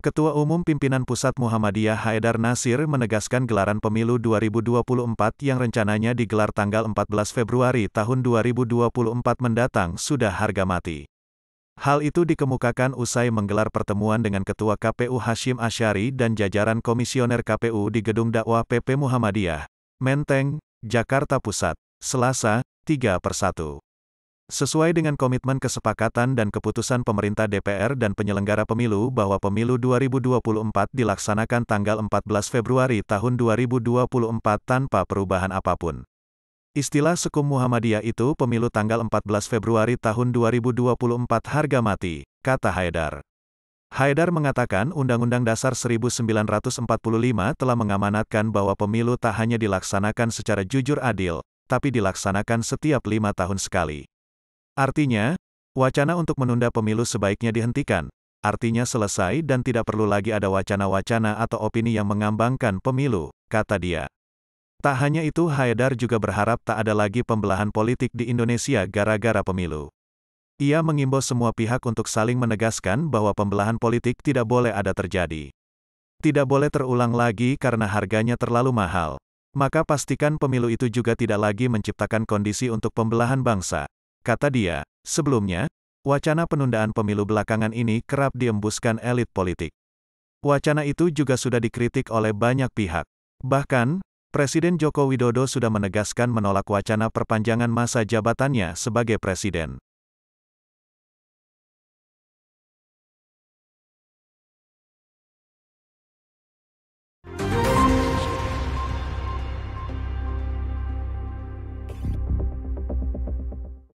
Ketua Umum Pimpinan Pusat Muhammadiyah Haidar Nasir menegaskan gelaran pemilu 2024 yang rencananya digelar tanggal 14 Februari tahun 2024 mendatang sudah harga mati. Hal itu dikemukakan usai menggelar pertemuan dengan Ketua KPU Hashim Asyari dan jajaran komisioner KPU di Gedung Dakwah PP Muhammadiyah, Menteng, Jakarta Pusat, Selasa, 3 persatu. Sesuai dengan komitmen kesepakatan dan keputusan pemerintah DPR dan penyelenggara pemilu bahwa pemilu 2024 dilaksanakan tanggal 14 Februari tahun 2024 tanpa perubahan apapun. Istilah Sekum Muhammadiyah itu pemilu tanggal 14 Februari tahun 2024 harga mati, kata Haidar. Haidar mengatakan Undang-Undang Dasar 1945 telah mengamanatkan bahwa pemilu tak hanya dilaksanakan secara jujur adil, tapi dilaksanakan setiap lima tahun sekali. Artinya, wacana untuk menunda pemilu sebaiknya dihentikan, artinya selesai dan tidak perlu lagi ada wacana-wacana atau opini yang mengambangkan pemilu, kata dia. Tak hanya itu Haidar juga berharap tak ada lagi pembelahan politik di Indonesia gara-gara pemilu. Ia mengimbau semua pihak untuk saling menegaskan bahwa pembelahan politik tidak boleh ada terjadi. Tidak boleh terulang lagi karena harganya terlalu mahal. Maka pastikan pemilu itu juga tidak lagi menciptakan kondisi untuk pembelahan bangsa. Kata dia, sebelumnya, wacana penundaan pemilu belakangan ini kerap diembuskan elit politik. Wacana itu juga sudah dikritik oleh banyak pihak. Bahkan, Presiden Joko Widodo sudah menegaskan menolak wacana perpanjangan masa jabatannya sebagai presiden.